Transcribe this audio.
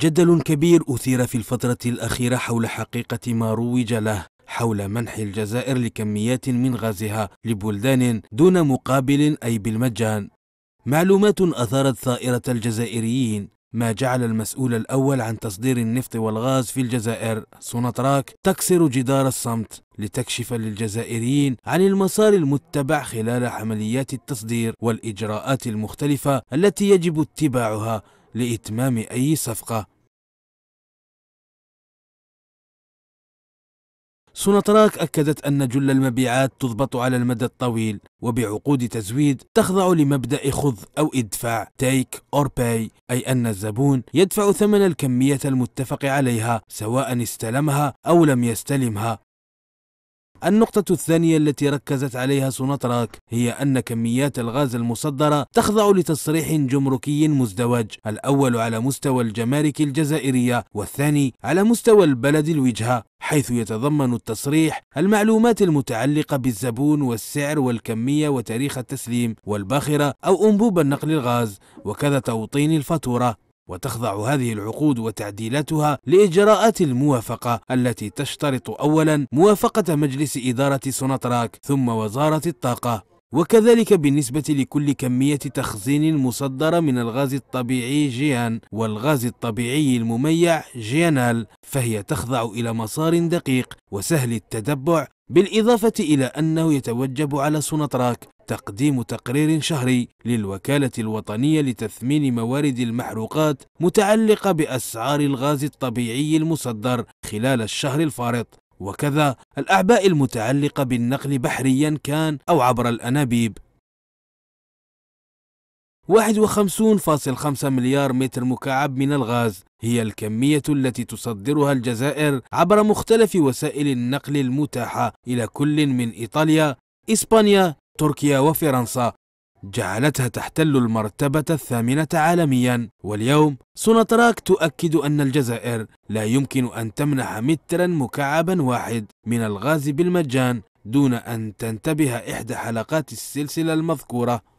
جدل كبير أثير في الفترة الأخيرة حول حقيقة ما روج له حول منح الجزائر لكميات من غازها لبلدان دون مقابل أي بالمجان معلومات أثارت ثائرة الجزائريين ما جعل المسؤول الأول عن تصدير النفط والغاز في الجزائر سوناتراك تكسر جدار الصمت لتكشف للجزائريين عن المسار المتبع خلال عمليات التصدير والإجراءات المختلفة التي يجب اتباعها لإتمام أي صفقة سوناتراك أكدت أن جل المبيعات تضبط على المدى الطويل وبعقود تزويد تخضع لمبدأ خذ أو ادفع تيك أور باي أي أن الزبون يدفع ثمن الكمية المتفق عليها سواء استلمها أو لم يستلمها النقطة الثانية التي ركزت عليها سوناتراك هي أن كميات الغاز المصدرة تخضع لتصريح جمركي مزدوج الأول على مستوى الجمارك الجزائرية والثاني على مستوى البلد الوجهة حيث يتضمن التصريح المعلومات المتعلقة بالزبون والسعر والكمية وتاريخ التسليم والباخرة أو أنبوب النقل الغاز وكذا توطين الفاتورة وتخضع هذه العقود وتعديلاتها لإجراءات الموافقة التي تشترط أولا موافقة مجلس إدارة سوناتراك ثم وزارة الطاقة وكذلك بالنسبة لكل كمية تخزين مصدرة من الغاز الطبيعي جيان والغاز الطبيعي المميع جيانال فهي تخضع إلى مسار دقيق وسهل التتبع بالإضافة إلى أنه يتوجب على سوناتراك تقديم تقرير شهري للوكالة الوطنية لتثمين موارد المحروقات متعلقة بأسعار الغاز الطبيعي المصدر خلال الشهر الفارط وكذا الأعباء المتعلقة بالنقل بحريا كان أو عبر الأنابيب 51.5 مليار متر مكعب من الغاز هي الكمية التي تصدرها الجزائر عبر مختلف وسائل النقل المتاحة إلى كل من إيطاليا، إسبانيا، تركيا وفرنسا جعلتها تحتل المرتبة الثامنة عالميا واليوم سوناتراك تؤكد أن الجزائر لا يمكن أن تمنح مترا مكعبا واحد من الغاز بالمجان دون أن تنتبه إحدى حلقات السلسلة المذكورة